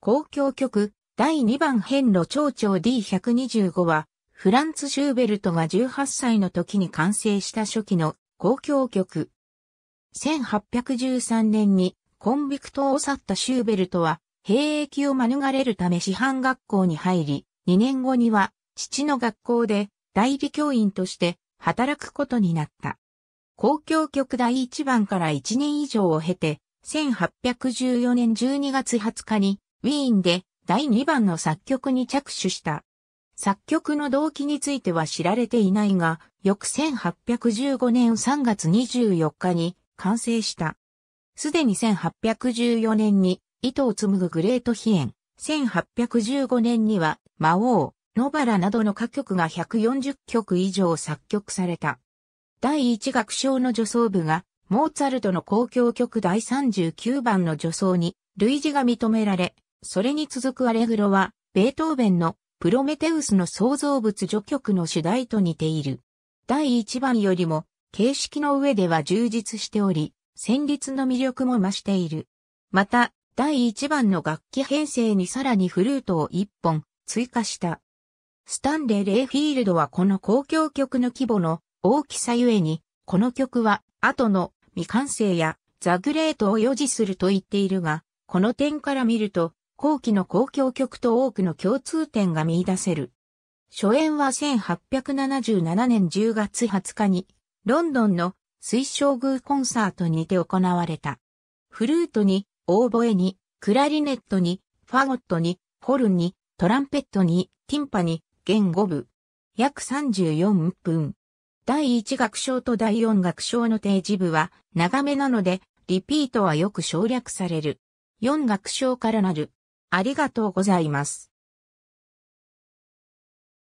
公共曲第2番編路長調 D125 は、フランツ・シューベルトが18歳の時に完成した初期の公共曲。1813年にコンビクトを去ったシューベルトは、兵役を免れるため師範学校に入り、2年後には父の学校で代理教員として働くことになった。公共曲第1番から1年以上を経て、1814年12月20日にウィーンで第2番の作曲に着手した。作曲の動機については知られていないが、翌1815年3月24日に完成した。すでに1814年に糸を紡ぐグレートヒエン、1815年には魔王、野原などの歌曲が140曲以上作曲された。第一楽章の助走部が、モーツァルトの公共曲第39番の助走に、類似が認められ、それに続くアレグロは、ベートーベンのプロメテウスの創造物序曲の主題と似ている。第1番よりも、形式の上では充実しており、旋律の魅力も増している。また、第1番の楽器編成にさらにフルートを1本追加した。スタンレー・レイフィールドはこの公共曲の規模の大きさゆえに、この曲は後の未完成やザグレートを予示すると言っているが、この点から見ると、後期の公共曲と多くの共通点が見出せる。初演は1877年10月20日に、ロンドンの水晶宮コンサートにて行われた。フルートに、オーボエに、クラリネットに、ファゴットに、ホルンに、トランペットに、ティンパに、弦五部。約34分。第1楽章と第4楽章の定示部は長めなので、リピートはよく省略される。4楽章からなるありがとうございます。